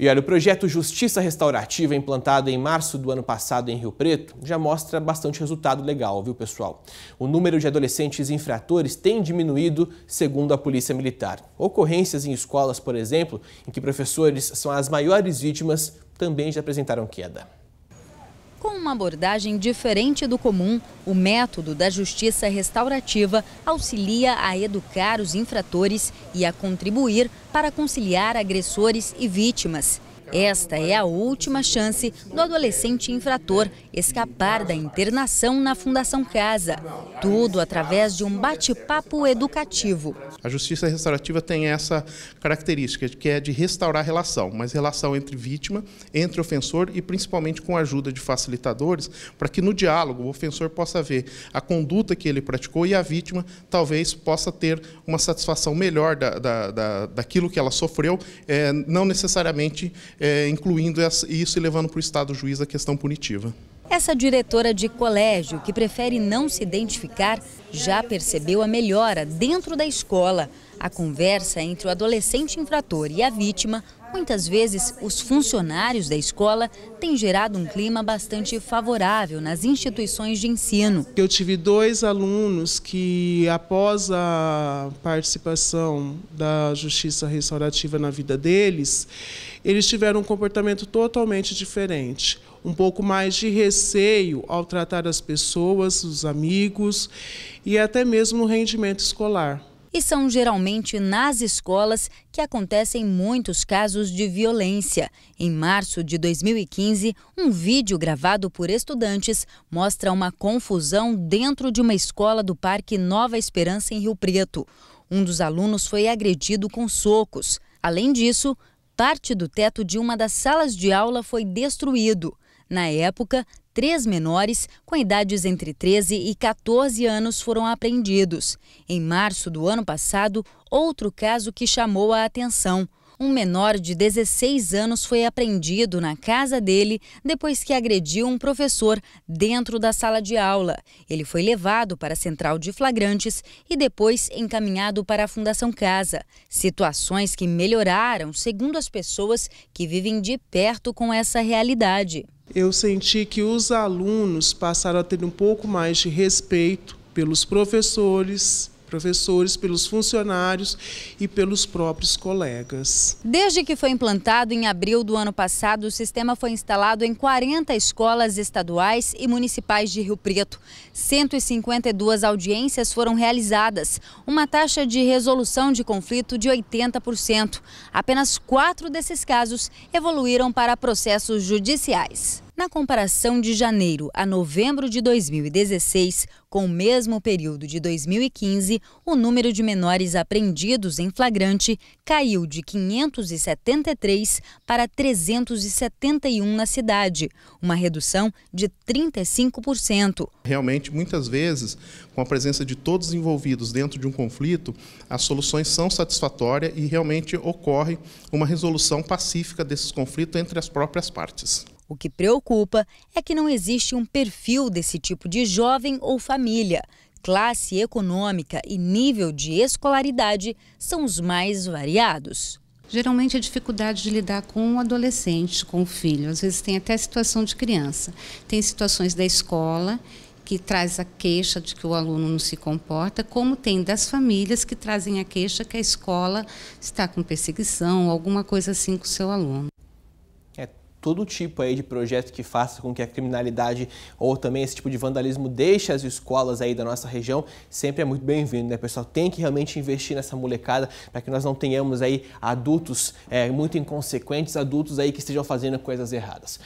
E olha, o projeto Justiça Restaurativa, implantado em março do ano passado em Rio Preto, já mostra bastante resultado legal, viu pessoal? O número de adolescentes infratores tem diminuído, segundo a Polícia Militar. Ocorrências em escolas, por exemplo, em que professores são as maiores vítimas, também já apresentaram queda. Com uma abordagem diferente do comum, o método da justiça restaurativa auxilia a educar os infratores e a contribuir para conciliar agressores e vítimas. Esta é a última chance do adolescente infrator escapar da internação na Fundação Casa. Tudo através de um bate-papo educativo. A justiça restaurativa tem essa característica, que é de restaurar a relação, mas relação entre vítima, entre ofensor e principalmente com a ajuda de facilitadores, para que no diálogo o ofensor possa ver a conduta que ele praticou e a vítima talvez possa ter uma satisfação melhor da, da, da daquilo que ela sofreu, é, não necessariamente é, incluindo isso e levando para o Estado juiz a questão punitiva. Essa diretora de colégio, que prefere não se identificar, já percebeu a melhora dentro da escola. A conversa entre o adolescente infrator e a vítima, muitas vezes os funcionários da escola, tem gerado um clima bastante favorável nas instituições de ensino. Eu tive dois alunos que, após a participação da justiça restaurativa na vida deles, eles tiveram um comportamento totalmente diferente um pouco mais de receio ao tratar as pessoas, os amigos, e até mesmo no rendimento escolar. E são geralmente nas escolas que acontecem muitos casos de violência. Em março de 2015, um vídeo gravado por estudantes mostra uma confusão dentro de uma escola do Parque Nova Esperança, em Rio Preto. Um dos alunos foi agredido com socos. Além disso, parte do teto de uma das salas de aula foi destruído. Na época, três menores com idades entre 13 e 14 anos foram apreendidos. Em março do ano passado, outro caso que chamou a atenção. Um menor de 16 anos foi apreendido na casa dele depois que agrediu um professor dentro da sala de aula. Ele foi levado para a central de flagrantes e depois encaminhado para a Fundação Casa. Situações que melhoraram, segundo as pessoas que vivem de perto com essa realidade. Eu senti que os alunos passaram a ter um pouco mais de respeito pelos professores, professores, pelos funcionários e pelos próprios colegas. Desde que foi implantado em abril do ano passado, o sistema foi instalado em 40 escolas estaduais e municipais de Rio Preto. 152 audiências foram realizadas, uma taxa de resolução de conflito de 80%. Apenas quatro desses casos evoluíram para processos judiciais. Na comparação de janeiro a novembro de 2016, com o mesmo período de 2015, o número de menores apreendidos em flagrante caiu de 573 para 371 na cidade, uma redução de 35%. Realmente, muitas vezes, com a presença de todos envolvidos dentro de um conflito, as soluções são satisfatórias e realmente ocorre uma resolução pacífica desses conflitos entre as próprias partes. O que preocupa é que não existe um perfil desse tipo de jovem ou família. Classe econômica e nível de escolaridade são os mais variados. Geralmente a dificuldade de lidar com o adolescente, com o filho. Às vezes tem até a situação de criança. Tem situações da escola que traz a queixa de que o aluno não se comporta, como tem das famílias que trazem a queixa que a escola está com perseguição, alguma coisa assim com o seu aluno todo tipo aí de projeto que faça com que a criminalidade ou também esse tipo de vandalismo deixe as escolas aí da nossa região sempre é muito bem-vindo, né, pessoal? Tem que realmente investir nessa molecada para que nós não tenhamos aí adultos é, muito inconsequentes, adultos aí que estejam fazendo coisas erradas.